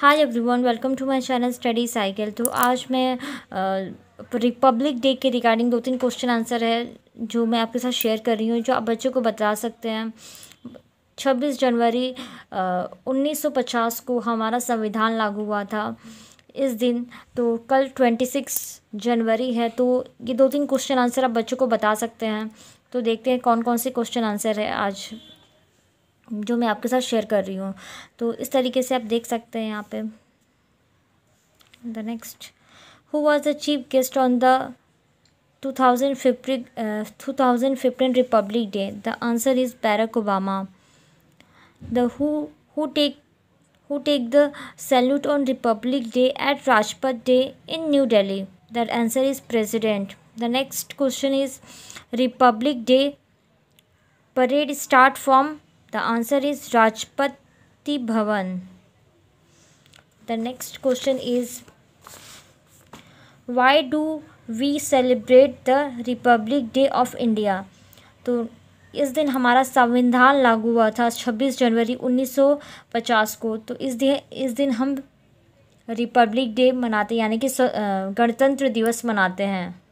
hi everyone welcome to my channel study cycle तो आज मैं रिपब्लिक डे के रिगार्डिंग दो तीन क्वेश्चन आंसर है जो मैं आपके साथ शेयर कर रही हूँ जो आप बच्चों को बता सकते हैं छब्बीस जनवरी उन्नीस सौ पचास को हमारा संविधान लागू हुआ था इस दिन तो कल ट्वेंटी सिक्स जनवरी है तो ये दो तीन क्वेश्चन आंसर आप बच्चों को बता सकते हैं तो देखते हैं कौन कौन से क्वेश्चन आंसर है आज जो मैं आपके साथ शेयर कर रही हूँ तो इस तरीके से आप देख सकते हैं यहाँ पे the next who was the chief guest on the two thousand fifty two thousand fifteen republic day the answer is Barack Obama the who take who take the salute on republic day at Rajpath day in New Delhi the answer is president the next question is republic day parade start from the answer is Rajpati Bhavan the next question is why do we celebrate the Republic day of India तो इस दिन हमारा संविधान लागू हुआ था छब्बीस जनवरी उन्नीस सौ पचास को तो इस दिन इस दिन हम रिपब्लिक डे मनाते यानी कि गणतंत्र दिवस मनाते हैं